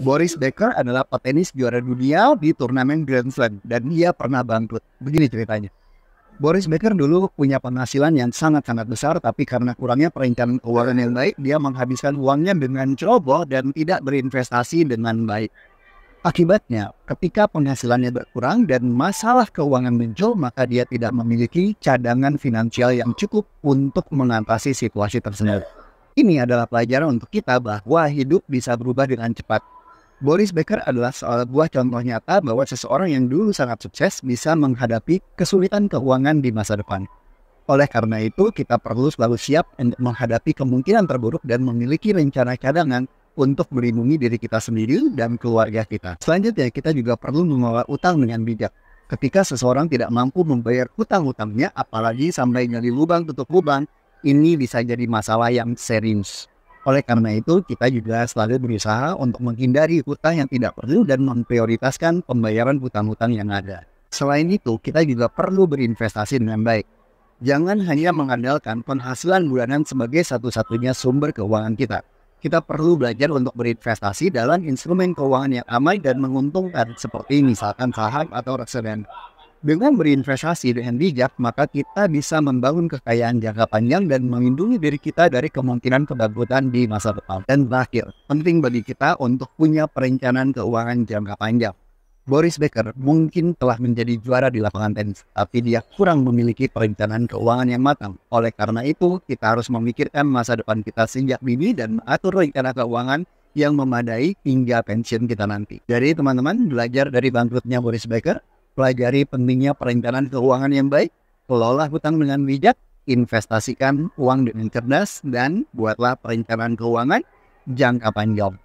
Boris Becker adalah petenis juara dunia di turnamen Grand Slam dan ia pernah bangkrut. Begini ceritanya. Boris Becker dulu punya penghasilan yang sangat-sangat besar, tapi karena kurangnya perencanaan keuangan yang baik, dia menghabiskan uangnya dengan ceroboh dan tidak berinvestasi dengan baik. Akibatnya, ketika penghasilannya berkurang dan masalah keuangan muncul, maka dia tidak memiliki cadangan finansial yang cukup untuk mengatasi situasi tersebut. Ini adalah pelajaran untuk kita bahwa hidup bisa berubah dengan cepat Boris Becker adalah sebuah contoh nyata bahwa seseorang yang dulu sangat sukses bisa menghadapi kesulitan keuangan di masa depan. Oleh karena itu, kita perlu selalu siap untuk menghadapi kemungkinan terburuk dan memiliki rencana cadangan untuk melindungi diri kita sendiri dan keluarga kita. Selanjutnya, kita juga perlu mengelola utang dengan bijak. Ketika seseorang tidak mampu membayar utang-utangnya, apalagi sampai nyari lubang tutup lubang, ini bisa jadi masalah yang serius. Oleh karena itu, kita juga selalu berusaha untuk menghindari hutang yang tidak perlu dan memprioritaskan pembayaran hutang-hutang yang ada. Selain itu, kita juga perlu berinvestasi dengan baik. Jangan hanya mengandalkan penghasilan bulanan sebagai satu-satunya sumber keuangan kita. Kita perlu belajar untuk berinvestasi dalam instrumen keuangan yang aman dan menguntungkan, seperti misalkan saham atau reksadana. Dengan berinvestasi dengan bijak, maka kita bisa membangun kekayaan jangka panjang dan melindungi diri kita dari kemungkinan kebangkrutan di masa depan. Dan terakhir, penting bagi kita untuk punya perencanaan keuangan jangka panjang. Boris Becker mungkin telah menjadi juara di lapangan tenis, tapi dia kurang memiliki perencanaan keuangan yang matang. Oleh karena itu, kita harus memikirkan masa depan kita sejak dini dan mengatur rencana keuangan yang memadai hingga pensiun kita nanti. Jadi teman-teman, belajar dari bangkrutnya Boris Becker, pelajari pentingnya perencanaan keuangan yang baik, kelola hutang dengan bijak, investasikan uang dengan cerdas, dan buatlah perencanaan keuangan jangka panjang.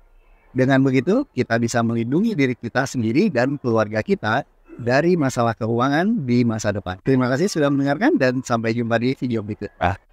Dengan begitu, kita bisa melindungi diri kita sendiri dan keluarga kita dari masalah keuangan di masa depan. Terima kasih sudah mendengarkan dan sampai jumpa di video berikutnya.